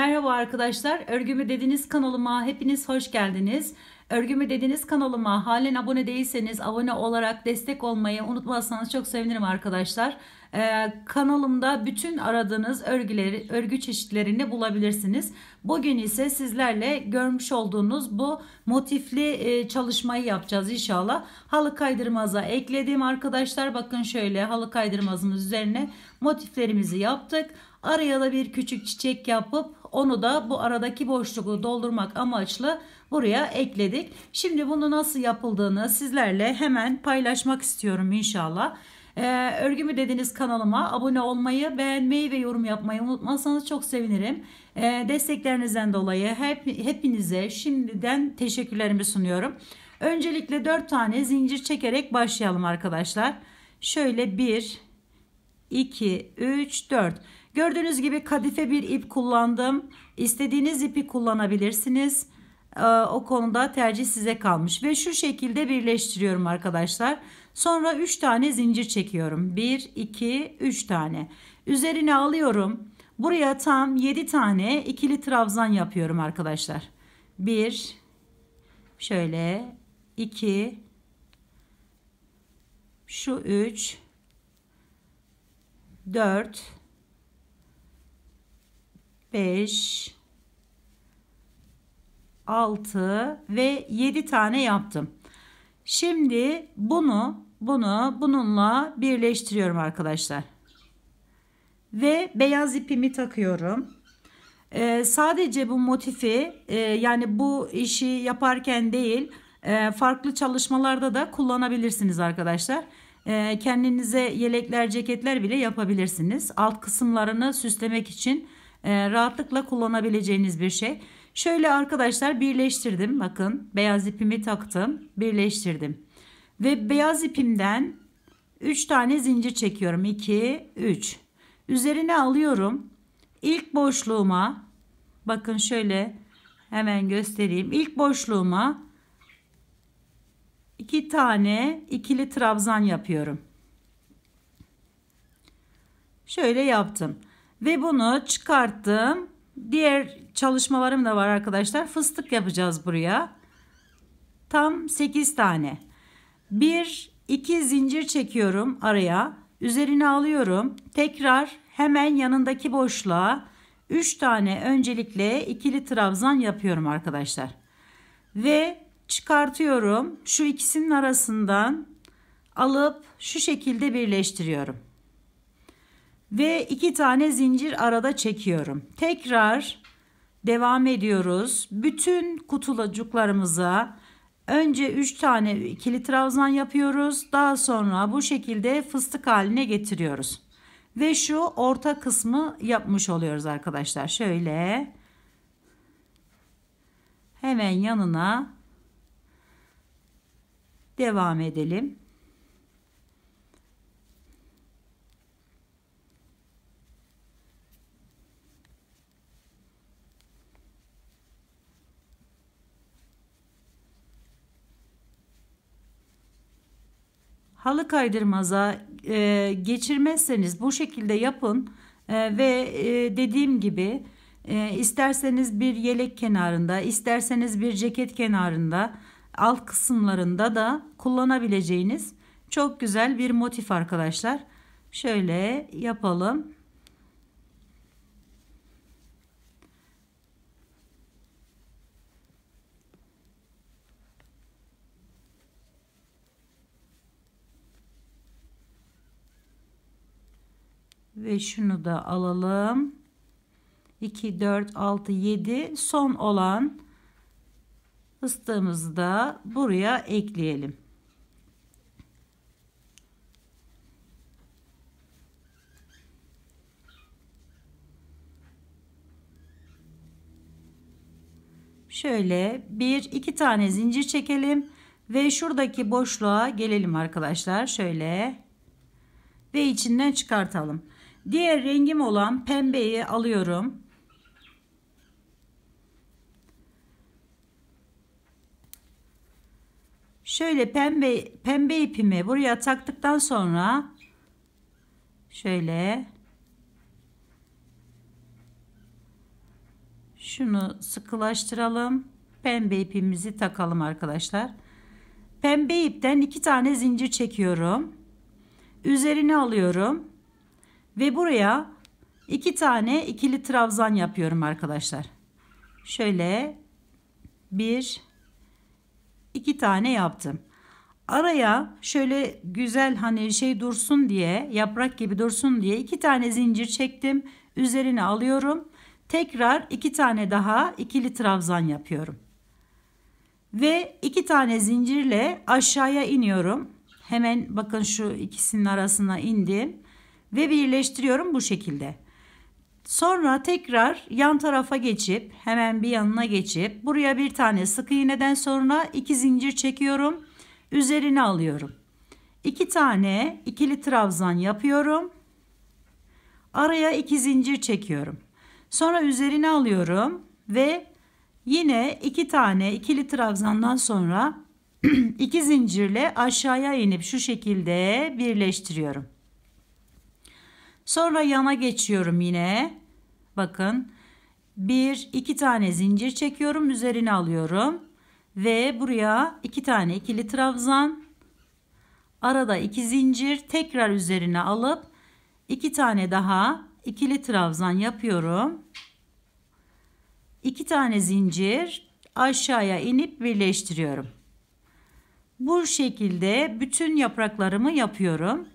Merhaba arkadaşlar, Örgümü Dediniz kanalıma hepiniz hoş geldiniz. Örgümü Dediniz kanalıma halen abone değilseniz abone olarak destek olmayı unutmazsanız çok sevinirim arkadaşlar. Ee, kanalımda bütün aradığınız örgüleri, örgü çeşitlerini bulabilirsiniz. Bugün ise sizlerle görmüş olduğunuz bu motifli e, çalışmayı yapacağız inşallah. Halı kaydırmaza eklediğim arkadaşlar. Bakın şöyle halı kaydırmazımız üzerine motiflerimizi yaptık. Araya da bir küçük çiçek yapıp onu da bu aradaki boşluğu doldurmak amaçlı buraya ekledik. Şimdi bunu nasıl yapıldığını sizlerle hemen paylaşmak istiyorum inşallah. Ee, örgümü dediniz kanalıma abone olmayı, beğenmeyi ve yorum yapmayı unutmazsanız çok sevinirim. Ee, desteklerinizden dolayı hep, hepinize şimdiden teşekkürlerimi sunuyorum. Öncelikle 4 tane zincir çekerek başlayalım arkadaşlar. Şöyle 1, 2, 3, 4. Gördüğünüz gibi kadife bir ip kullandım. İstediğiniz ipi kullanabilirsiniz. Ee, o konuda tercih size kalmış. Ve şu şekilde birleştiriyorum arkadaşlar. Sonra 3 tane zincir çekiyorum. 1, 2, 3 tane. Üzerine alıyorum. Buraya tam 7 tane ikili trabzan yapıyorum arkadaşlar. 1, şöyle 2, şu 3, 4, 5 6 ve 7 tane yaptım. Şimdi bunu bunu bununla birleştiriyorum arkadaşlar. Ve beyaz ipimi takıyorum. Ee, sadece bu motifi e, yani bu işi yaparken değil e, farklı çalışmalarda da kullanabilirsiniz arkadaşlar. E, kendinize yelekler ceketler bile yapabilirsiniz. Alt kısımlarını süslemek için ee, rahatlıkla kullanabileceğiniz bir şey. Şöyle arkadaşlar birleştirdim. Bakın beyaz ipimi taktım. Birleştirdim. Ve beyaz ipimden 3 tane zincir çekiyorum. 2, 3. Üzerine alıyorum. İlk boşluğuma bakın şöyle hemen göstereyim. İlk boşluğuma 2 iki tane ikili trabzan yapıyorum. Şöyle yaptım. Ve bunu çıkarttım. Diğer çalışmalarım da var arkadaşlar. Fıstık yapacağız buraya. Tam 8 tane. 1 2 zincir çekiyorum araya. Üzerine alıyorum. Tekrar hemen yanındaki boşluğa 3 tane öncelikle ikili trabzan yapıyorum arkadaşlar. Ve çıkartıyorum. Şu ikisinin arasından alıp şu şekilde birleştiriyorum ve iki tane zincir arada çekiyorum. Tekrar devam ediyoruz. Bütün kutulacuklarımıza önce 3 tane ikili trabzan yapıyoruz. Daha sonra bu şekilde fıstık haline getiriyoruz. Ve şu orta kısmı yapmış oluyoruz arkadaşlar. Şöyle hemen yanına devam edelim. halı kaydırmaza e, geçirmezseniz bu şekilde yapın e, ve e, dediğim gibi e, isterseniz bir yelek kenarında isterseniz bir ceket kenarında alt kısımlarında da kullanabileceğiniz çok güzel bir motif arkadaşlar. Şöyle yapalım. ve şunu da alalım. 2, 4, 6, 7 son olan fıstığımızı da buraya ekleyelim. Şöyle bir iki tane zincir çekelim ve şuradaki boşluğa gelelim arkadaşlar. Şöyle ve içinden çıkartalım. Diğer rengim olan pembeyi alıyorum. Şöyle pembe pembe ipimi buraya taktıktan sonra şöyle şunu sıkılaştıralım. Pembe ipimizi takalım arkadaşlar. Pembe ipten iki tane zincir çekiyorum. Üzerine alıyorum. Ve buraya iki tane ikili trabzan yapıyorum arkadaşlar. Şöyle bir iki tane yaptım. Araya şöyle güzel hani şey dursun diye yaprak gibi dursun diye iki tane zincir çektim. Üzerine alıyorum. Tekrar iki tane daha ikili trabzan yapıyorum. Ve iki tane zincirle aşağıya iniyorum. Hemen bakın şu ikisinin arasına indim ve birleştiriyorum bu şekilde. Sonra tekrar yan tarafa geçip hemen bir yanına geçip buraya bir tane sık iğneden sonra iki zincir çekiyorum. Üzerine alıyorum. İki tane ikili trabzan yapıyorum. Araya iki zincir çekiyorum. Sonra üzerine alıyorum ve yine iki tane ikili trabzandan sonra iki zincirle aşağıya inip şu şekilde birleştiriyorum. Sonra yana geçiyorum yine. Bakın bir iki tane zincir çekiyorum üzerine alıyorum ve buraya iki tane ikili trabzan arada iki zincir tekrar üzerine alıp iki tane daha ikili trabzan yapıyorum iki tane zincir aşağıya inip birleştiriyorum bu şekilde bütün yapraklarımı yapıyorum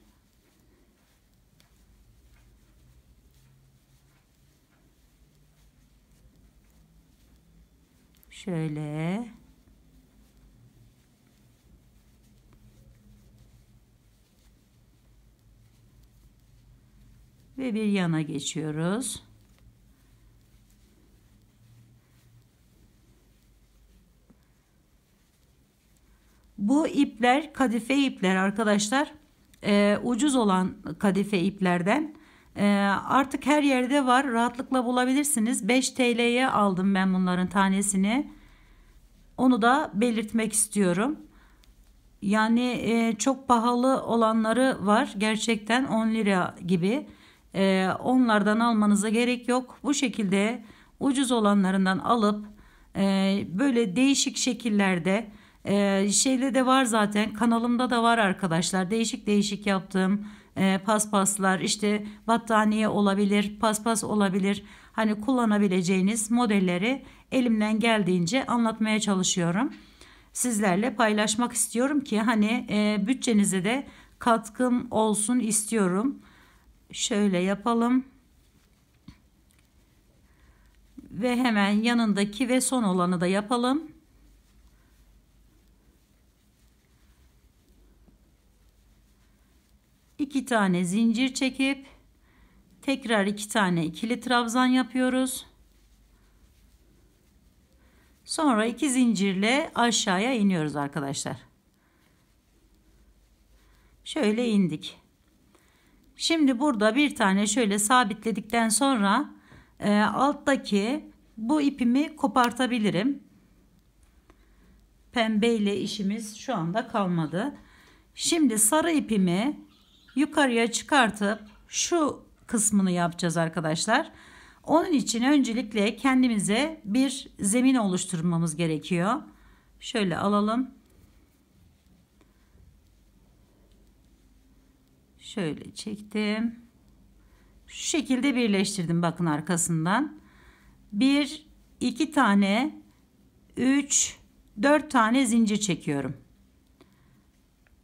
şöyle ve bir yana geçiyoruz. Bu ipler kadife ipler arkadaşlar. Ee, ucuz olan kadife iplerden ee, artık her yerde var. Rahatlıkla bulabilirsiniz. 5 TL'ye aldım ben bunların tanesini. Onu da belirtmek istiyorum. Yani e, çok pahalı olanları var. Gerçekten 10 lira gibi. E, onlardan almanıza gerek yok. Bu şekilde ucuz olanlarından alıp e, böyle değişik şekillerde e, şeyle de var zaten kanalımda da var arkadaşlar. Değişik değişik yaptığım e, paspaslar işte battaniye olabilir paspas olabilir hani kullanabileceğiniz modelleri elimden geldiğince anlatmaya çalışıyorum. Sizlerle paylaşmak istiyorum ki hani e, bütçenize de katkım olsun istiyorum. Şöyle yapalım. Ve hemen yanındaki ve son olanı da yapalım. 2 tane zincir çekip tekrar 2 iki tane ikili trabzan yapıyoruz. Sonra 2 zincirle aşağıya iniyoruz arkadaşlar. Şöyle indik. Şimdi burada bir tane şöyle sabitledikten sonra e, alttaki bu ipimi kopartabilirim. Pembe ile işimiz şu anda kalmadı. Şimdi sarı ipimi yukarıya çıkartıp şu kısmını yapacağız arkadaşlar. Onun için öncelikle kendimize bir zemin oluşturmamız gerekiyor. Şöyle alalım. Şöyle çektim. Şu şekilde birleştirdim bakın arkasından. Bir, iki tane, üç, dört tane zincir çekiyorum.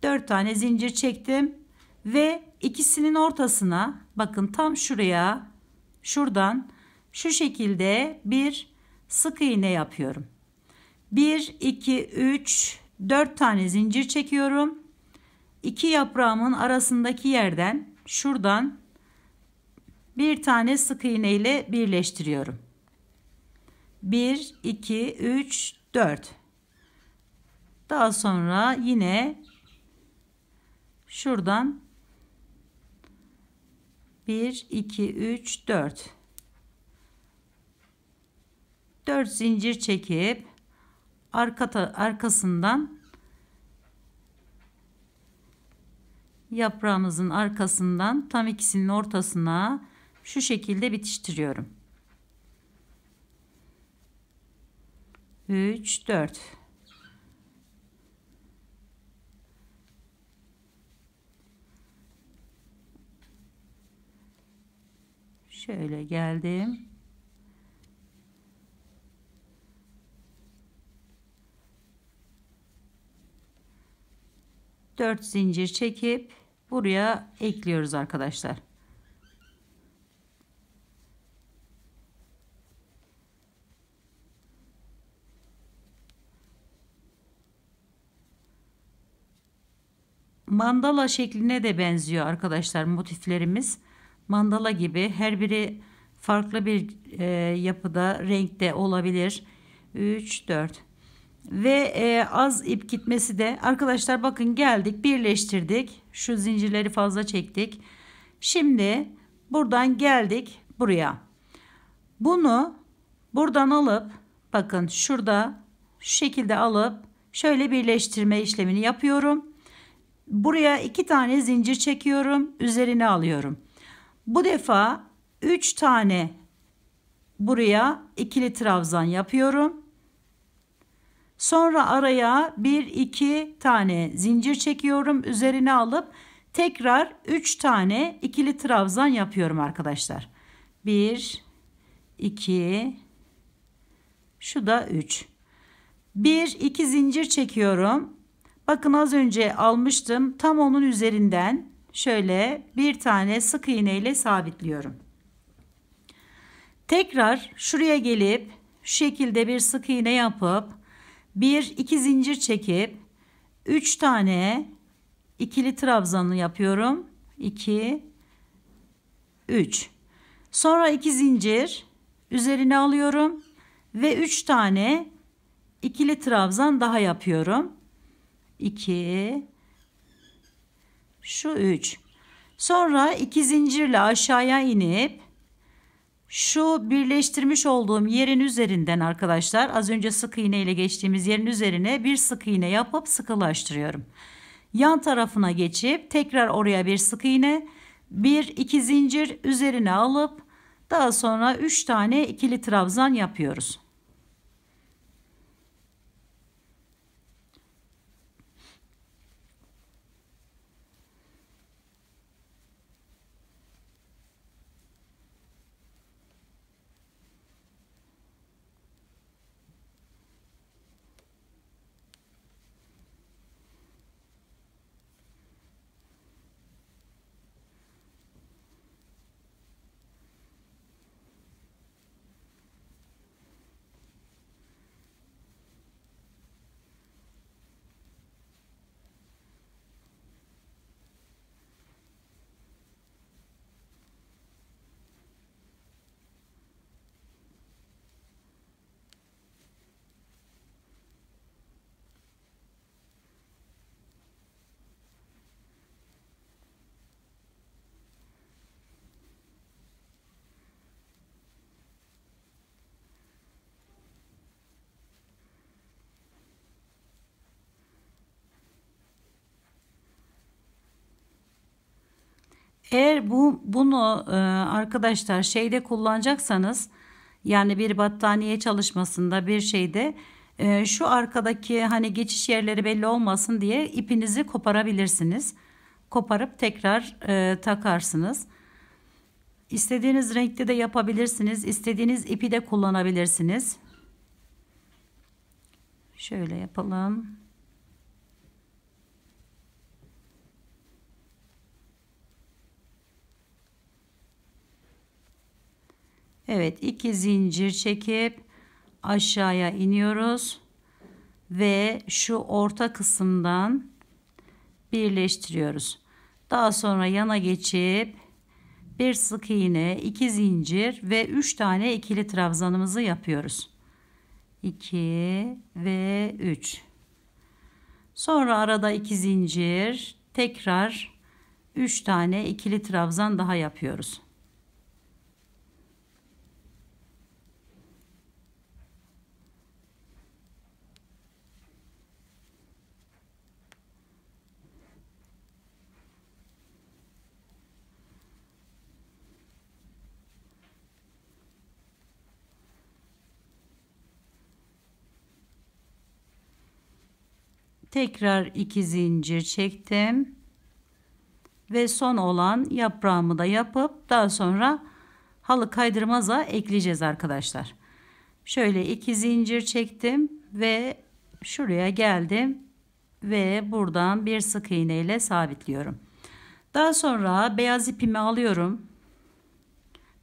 Dört tane zincir çektim ve ikisinin ortasına bakın tam şuraya şuradan şu şekilde bir sık iğne yapıyorum. 1 2 3 4 tane zincir çekiyorum. İki yaprağımın arasındaki yerden şuradan bir tane sık iğne ile birleştiriyorum. 1 2 3 4 Daha sonra yine şuradan 1 2 3 4 4 zincir çekip arka arkasından yaprağımızın arkasından tam ikisinin ortasına şu şekilde bitiştiriyorum. 3 4 Şöyle geldim. Dört zincir çekip buraya ekliyoruz arkadaşlar. mandala şekline de benziyor arkadaşlar motiflerimiz mandala gibi her biri farklı bir e, yapıda renkte olabilir. 3 4 ve e, az ip gitmesi de arkadaşlar bakın geldik birleştirdik şu zincirleri fazla çektik şimdi buradan geldik buraya bunu buradan alıp bakın şurada şu şekilde alıp şöyle birleştirme işlemini yapıyorum buraya iki tane zincir çekiyorum üzerine alıyorum bu defa 3 tane buraya ikili trabzan yapıyorum. Sonra araya 1-2 tane zincir çekiyorum. Üzerine alıp tekrar 3 tane ikili trabzan yapıyorum arkadaşlar. 1 2 şu da 3. 1 2 zincir çekiyorum. Bakın az önce almıştım. Tam onun üzerinden şöyle bir tane sık iğne ile sabitliyorum. Tekrar şuraya gelip şu şekilde bir sık iğne yapıp bir iki zincir çekip 3 tane ikili trabzanı yapıyorum. 2 3 Sonra 2 zincir üzerine alıyorum ve 3 tane ikili trabzan daha yapıyorum. 2 şu 3. Sonra iki zincirle aşağıya inip şu birleştirmiş olduğum yerin üzerinden arkadaşlar az önce sık iğne ile geçtiğimiz yerin üzerine bir sık iğne yapıp sıkılaştırıyorum. Yan tarafına geçip tekrar oraya bir sık iğne, bir iki zincir üzerine alıp daha sonra 3 tane ikili trabzan yapıyoruz. Eğer bu bunu e, arkadaşlar şeyde kullanacaksanız yani bir battaniye çalışmasında bir şeyde e, şu arkadaki hani geçiş yerleri belli olmasın diye ipinizi koparabilirsiniz. Koparıp tekrar e, takarsınız. İstediğiniz renkte de yapabilirsiniz. İstediğiniz ipi de kullanabilirsiniz. Şöyle yapalım. Evet iki zincir çekip aşağıya iniyoruz. Ve şu orta kısımdan birleştiriyoruz. Daha sonra yana geçip bir sık iğne, iki zincir ve üç tane ikili trabzanımızı yapıyoruz. 2 ve 3. Sonra arada iki zincir, tekrar 3 tane ikili trabzan daha yapıyoruz. tekrar iki zincir çektim ve son olan yaprağımı da yapıp daha sonra halı kaydırmaza ekleyeceğiz arkadaşlar. Şöyle iki zincir çektim ve şuraya geldim ve buradan bir sık iğne ile sabitliyorum. Daha sonra beyaz ipimi alıyorum.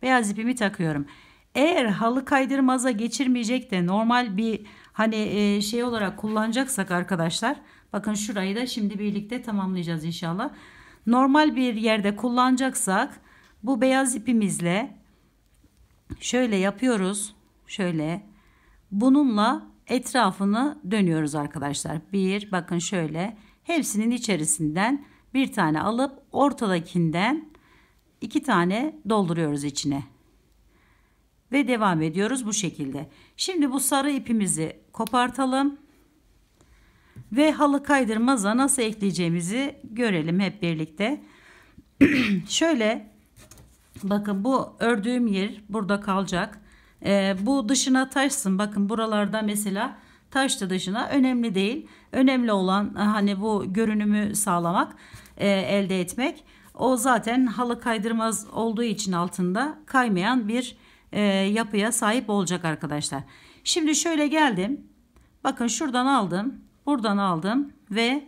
Beyaz ipimi takıyorum. Eğer halı kaydırmaza geçirmeyecek de normal bir Hani e, şey olarak kullanacaksak arkadaşlar bakın şurayı da şimdi birlikte tamamlayacağız inşallah. Normal bir yerde kullanacaksak bu beyaz ipimizle şöyle yapıyoruz. Şöyle bununla etrafını dönüyoruz arkadaşlar. Bir bakın şöyle hepsinin içerisinden bir tane alıp ortadakinden iki tane dolduruyoruz içine ve devam ediyoruz bu şekilde. Şimdi bu sarı ipimizi kopartalım ve halı kaydırmaza nasıl ekleyeceğimizi görelim hep birlikte. Şöyle bakın bu ördüğüm yer burada kalacak. Ee, bu dışına taşsın bakın buralarda mesela taştı dışına önemli değil. Önemli olan e, hani bu görünümü sağlamak e, elde etmek. O zaten halı kaydırmaz olduğu için altında kaymayan bir e, yapıya sahip olacak arkadaşlar. Şimdi şöyle geldim. Bakın şuradan aldım. Buradan aldım ve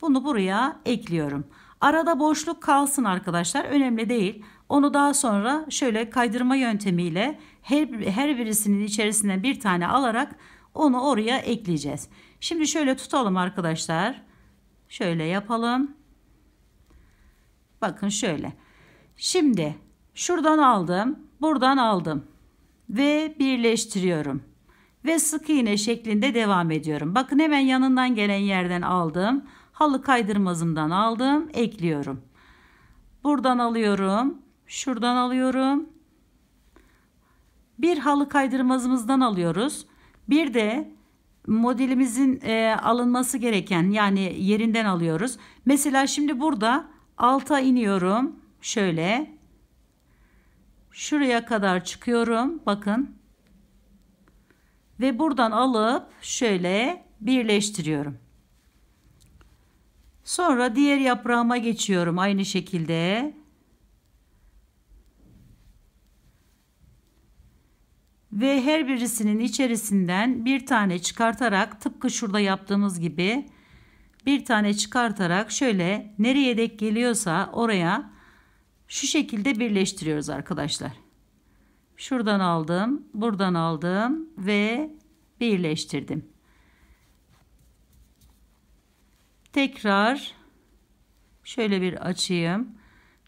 bunu buraya ekliyorum. Arada boşluk kalsın arkadaşlar. Önemli değil. Onu daha sonra şöyle kaydırma yöntemiyle her, her birisinin içerisine bir tane alarak onu oraya ekleyeceğiz. Şimdi şöyle tutalım arkadaşlar. Şöyle yapalım. Bakın şöyle. Şimdi şuradan aldım. Buradan aldım ve birleştiriyorum. Ve sık iğne şeklinde devam ediyorum. Bakın hemen yanından gelen yerden aldım. Halı kaydırmazımdan aldım. Ekliyorum. Buradan alıyorum. Şuradan alıyorum. Bir halı kaydırmazımızdan alıyoruz. Bir de modelimizin e, alınması gereken yani yerinden alıyoruz. Mesela şimdi burada alta iniyorum. Şöyle Şuraya kadar çıkıyorum. Bakın. Ve buradan alıp şöyle birleştiriyorum. Sonra diğer yaprağıma geçiyorum aynı şekilde. Ve her birisinin içerisinden bir tane çıkartarak tıpkı şurada yaptığımız gibi bir tane çıkartarak şöyle nereye dek geliyorsa oraya şu şekilde birleştiriyoruz arkadaşlar. Şuradan aldım, buradan aldım ve birleştirdim. Tekrar şöyle bir açayım.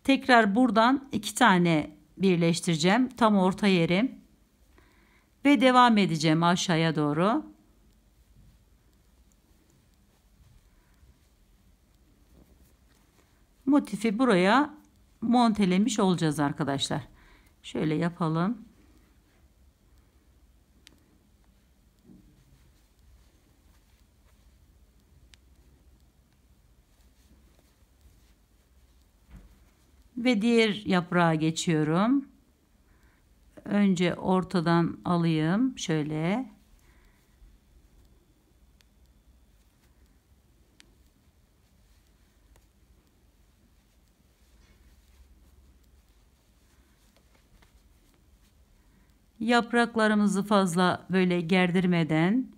Tekrar buradan iki tane birleştireceğim. Tam orta yerim. Ve devam edeceğim aşağıya doğru. Motifi buraya montelemiş olacağız arkadaşlar. Şöyle yapalım. Ve diğer yaprağa geçiyorum. Önce ortadan alayım şöyle. Yapraklarımızı fazla böyle gerdirmeden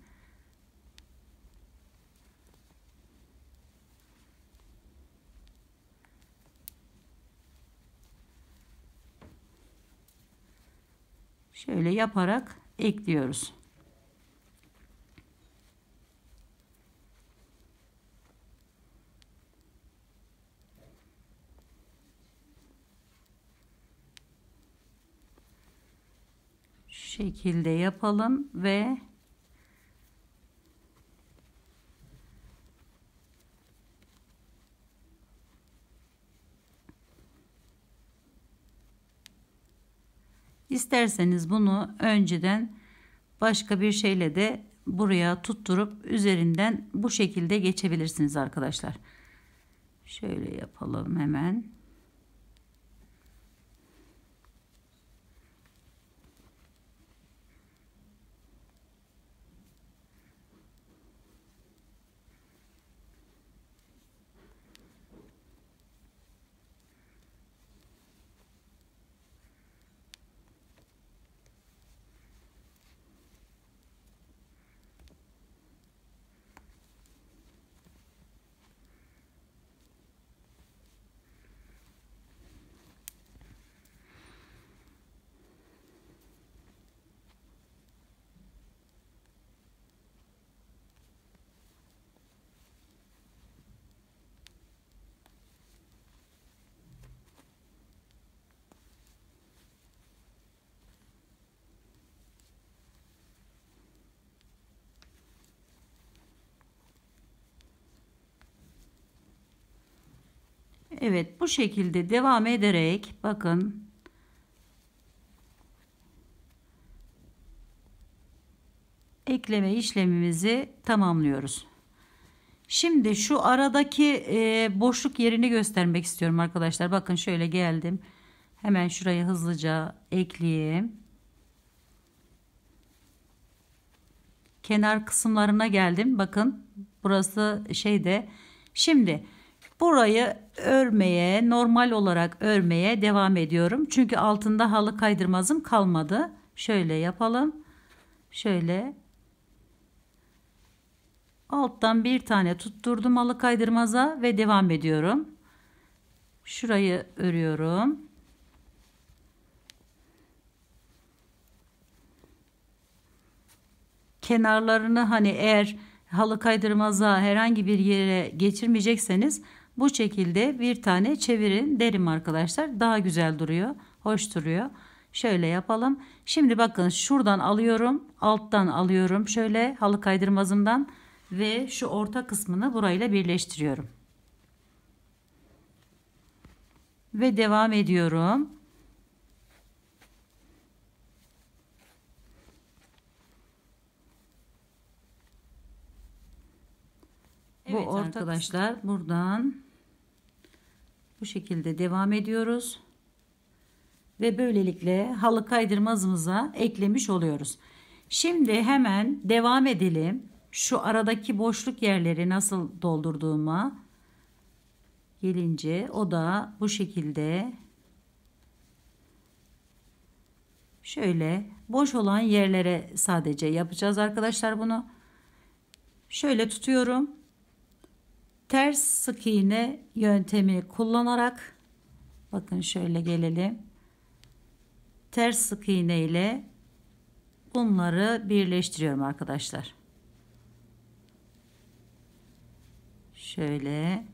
şöyle yaparak ekliyoruz. şekilde yapalım ve isterseniz bunu önceden başka bir şeyle de buraya tutturup üzerinden bu şekilde geçebilirsiniz arkadaşlar. Şöyle yapalım hemen. Evet bu şekilde devam ederek bakın ekleme işlemimizi tamamlıyoruz. Şimdi şu aradaki e, boşluk yerini göstermek istiyorum arkadaşlar. Bakın şöyle geldim. Hemen şurayı hızlıca ekleyeyim. Kenar kısımlarına geldim. Bakın burası şeyde. Şimdi Burayı örmeye, normal olarak örmeye devam ediyorum. Çünkü altında halı kaydırmazım kalmadı. Şöyle yapalım. Şöyle alttan bir tane tutturdum halı kaydırmaza ve devam ediyorum. Şurayı örüyorum. Kenarlarını hani eğer halı kaydırmaza herhangi bir yere geçirmeyecekseniz bu şekilde bir tane çevirin derim arkadaşlar. Daha güzel duruyor. Hoş duruyor. Şöyle yapalım. Şimdi bakın şuradan alıyorum. Alttan alıyorum. Şöyle halı kaydırmazımdan ve şu orta kısmını burayla birleştiriyorum. Ve devam ediyorum. Evet Bu orta arkadaşlar kısmı. buradan bu şekilde devam ediyoruz. Ve böylelikle halı kaydırmazımıza eklemiş oluyoruz. Şimdi hemen devam edelim. Şu aradaki boşluk yerleri nasıl doldurduğuma gelince o da bu şekilde şöyle boş olan yerlere sadece yapacağız arkadaşlar bunu. Şöyle tutuyorum ters sık iğne yöntemini kullanarak bakın şöyle gelelim. Ters sık iğne ile bunları birleştiriyorum arkadaşlar. Şöyle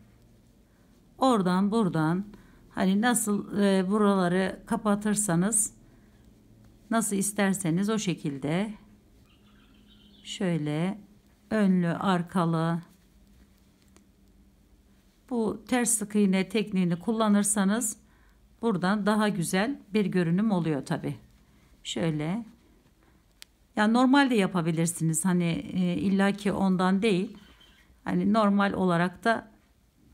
oradan buradan hani nasıl e, buraları kapatırsanız nasıl isterseniz o şekilde şöyle önlü arkalı bu ters sık iğne tekniğini kullanırsanız buradan daha güzel bir görünüm oluyor tabi. Şöyle. Ya normalde yapabilirsiniz. Hani e, illaki ondan değil. Hani normal olarak da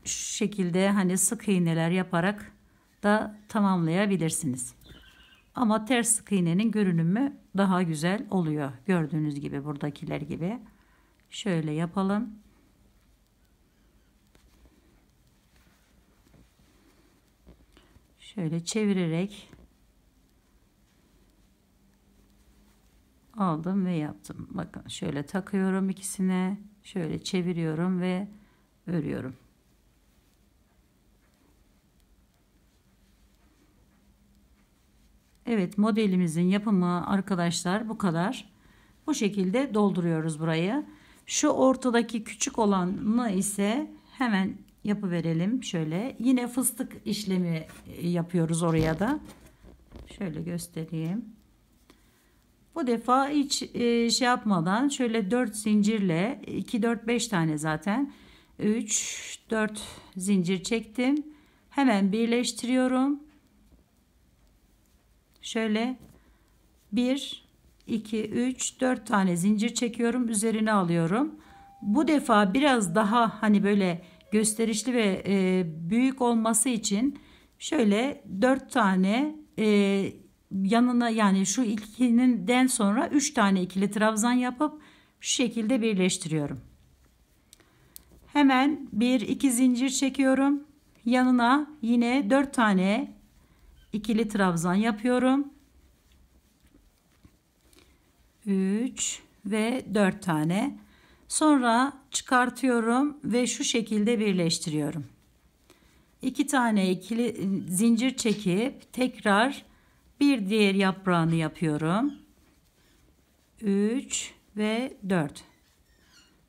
şu şekilde hani sık iğneler yaparak da tamamlayabilirsiniz. Ama ters sık iğnenin görünümü daha güzel oluyor. Gördüğünüz gibi buradakiler gibi. Şöyle yapalım. şöyle çevirerek aldım ve yaptım. Bakın şöyle takıyorum ikisine. Şöyle çeviriyorum ve örüyorum. Evet modelimizin yapımı arkadaşlar bu kadar. Bu şekilde dolduruyoruz burayı. Şu ortadaki küçük olanı ise hemen yapı verelim şöyle. Yine fıstık işlemi e, yapıyoruz oraya da. Şöyle göstereyim. Bu defa hiç e, şey yapmadan şöyle 4 zincirle 2 4 5 tane zaten 3 4 zincir çektim. Hemen birleştiriyorum. Şöyle 1 2 3 4 tane zincir çekiyorum, üzerine alıyorum. Bu defa biraz daha hani böyle gösterişli ve e, büyük olması için şöyle dört tane e, yanına yani şu ikininden sonra üç tane ikili trabzan yapıp şu şekilde birleştiriyorum. Hemen bir iki zincir çekiyorum. Yanına yine dört tane ikili trabzan yapıyorum. Üç ve dört tane Sonra çıkartıyorum ve şu şekilde birleştiriyorum. İki tane ikili e, zincir çekip tekrar bir diğer yaprağını yapıyorum. 3 ve 4.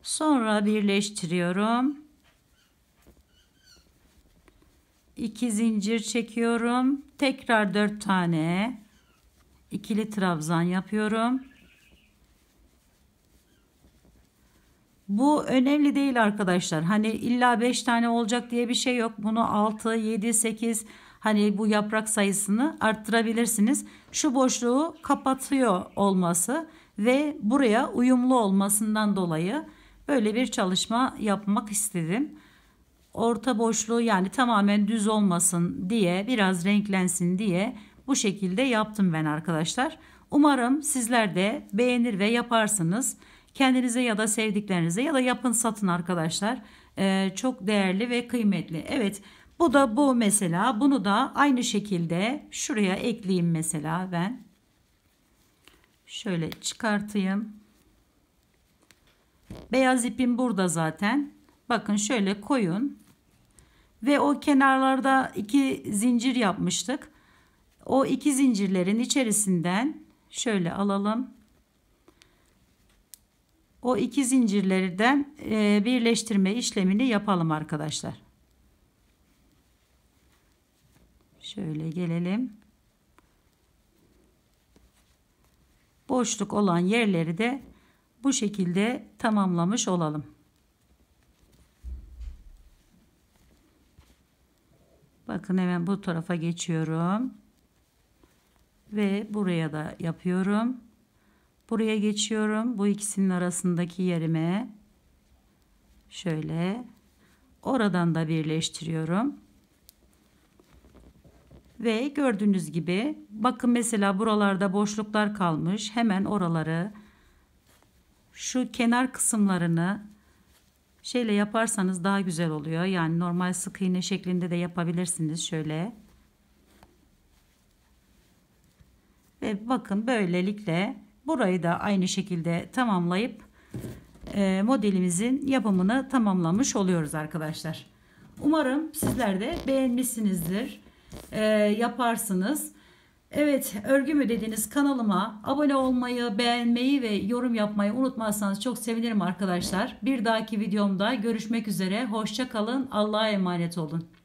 Sonra birleştiriyorum. İki zincir çekiyorum. Tekrar 4 tane ikili trabzan yapıyorum. Bu önemli değil arkadaşlar. Hani illa 5 tane olacak diye bir şey yok. Bunu 6, 7, 8 hani bu yaprak sayısını arttırabilirsiniz. Şu boşluğu kapatıyor olması ve buraya uyumlu olmasından dolayı böyle bir çalışma yapmak istedim. Orta boşluğu yani tamamen düz olmasın diye biraz renklensin diye bu şekilde yaptım ben arkadaşlar. Umarım sizler de beğenir ve yaparsınız. Kendinize ya da sevdiklerinize ya da yapın satın arkadaşlar. Ee, çok değerli ve kıymetli. Evet bu da bu mesela. Bunu da aynı şekilde şuraya ekleyeyim mesela ben. Şöyle çıkartayım. Beyaz ipim burada zaten. Bakın şöyle koyun. Ve o kenarlarda iki zincir yapmıştık. O iki zincirlerin içerisinden şöyle alalım o iki zincirlerden e, birleştirme işlemini yapalım arkadaşlar. Şöyle gelelim. Boşluk olan yerleri de bu şekilde tamamlamış olalım. Bakın hemen bu tarafa geçiyorum. Ve buraya da yapıyorum. Buraya geçiyorum. Bu ikisinin arasındaki yerime şöyle oradan da birleştiriyorum. Ve gördüğünüz gibi bakın mesela buralarda boşluklar kalmış. Hemen oraları şu kenar kısımlarını şeyle yaparsanız daha güzel oluyor. Yani normal sık iğne şeklinde de yapabilirsiniz şöyle. Ve bakın böylelikle Burayı da aynı şekilde tamamlayıp e, modelimizin yapımını tamamlamış oluyoruz arkadaşlar. Umarım sizler de beğenmişsinizdir. E, yaparsınız. Evet örgü mü dediniz kanalıma abone olmayı, beğenmeyi ve yorum yapmayı unutmazsanız çok sevinirim arkadaşlar. Bir dahaki videomda görüşmek üzere. Hoşça kalın. Allah'a emanet olun.